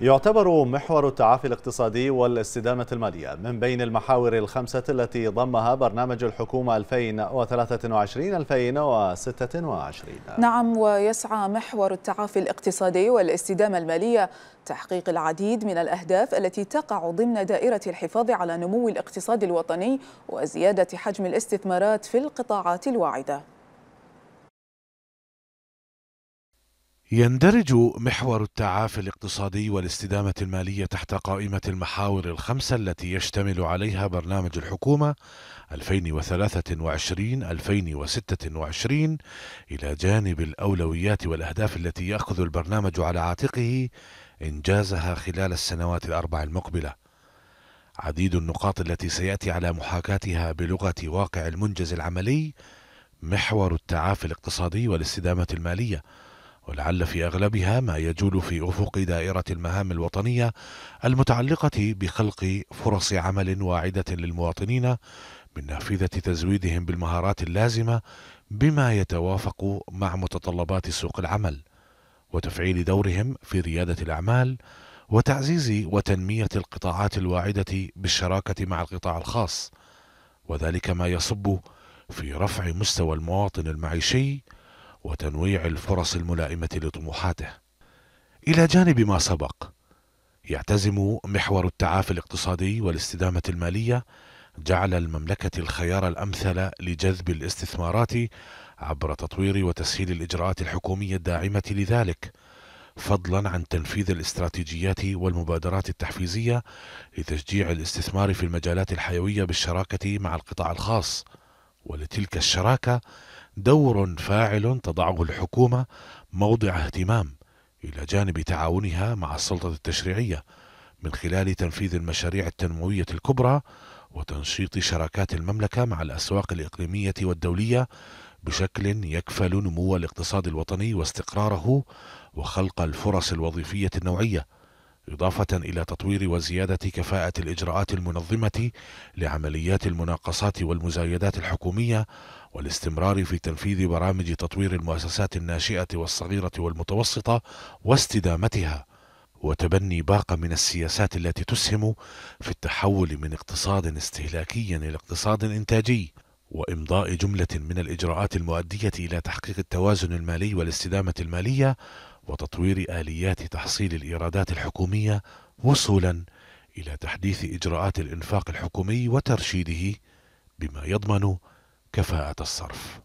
يعتبر محور التعافي الاقتصادي والاستدامة المالية من بين المحاور الخمسة التي ضمها برنامج الحكومة 2023-2026 نعم ويسعى محور التعافي الاقتصادي والاستدامة المالية تحقيق العديد من الأهداف التي تقع ضمن دائرة الحفاظ على نمو الاقتصاد الوطني وزيادة حجم الاستثمارات في القطاعات الواعدة يندرج محور التعافي الاقتصادي والاستدامة المالية تحت قائمة المحاور الخمسة التي يشتمل عليها برنامج الحكومة 2023-2026 إلى جانب الأولويات والأهداف التي يأخذ البرنامج على عاتقه إنجازها خلال السنوات الأربع المقبلة. عديد النقاط التي سيأتي على محاكاتها بلغة واقع المنجز العملي محور التعافي الاقتصادي والاستدامة المالية ولعل في اغلبها ما يجول في افق دائره المهام الوطنيه المتعلقه بخلق فرص عمل واعده للمواطنين من نافذه تزويدهم بالمهارات اللازمه بما يتوافق مع متطلبات سوق العمل وتفعيل دورهم في رياده الاعمال وتعزيز وتنميه القطاعات الواعده بالشراكه مع القطاع الخاص وذلك ما يصب في رفع مستوى المواطن المعيشي وتنويع الفرص الملائمة لطموحاته إلى جانب ما سبق يعتزم محور التعافي الاقتصادي والاستدامة المالية جعل المملكة الخيار الأمثل لجذب الاستثمارات عبر تطوير وتسهيل الإجراءات الحكومية الداعمة لذلك فضلا عن تنفيذ الاستراتيجيات والمبادرات التحفيزية لتشجيع الاستثمار في المجالات الحيوية بالشراكة مع القطاع الخاص ولتلك الشراكة دور فاعل تضعه الحكومة موضع اهتمام إلى جانب تعاونها مع السلطة التشريعية من خلال تنفيذ المشاريع التنموية الكبرى وتنشيط شراكات المملكة مع الأسواق الإقليمية والدولية بشكل يكفل نمو الاقتصاد الوطني واستقراره وخلق الفرص الوظيفية النوعية إضافة إلى تطوير وزيادة كفاءة الإجراءات المنظمة لعمليات المناقصات والمزايدات الحكومية والاستمرار في تنفيذ برامج تطوير المؤسسات الناشئة والصغيرة والمتوسطة واستدامتها وتبني باقة من السياسات التي تسهم في التحول من اقتصاد استهلاكي إلى اقتصاد إنتاجي وإمضاء جملة من الإجراءات المؤدية إلى تحقيق التوازن المالي والاستدامة المالية وتطوير آليات تحصيل الإيرادات الحكومية وصولا إلى تحديث إجراءات الإنفاق الحكومي وترشيده بما يضمن كفاءة الصرف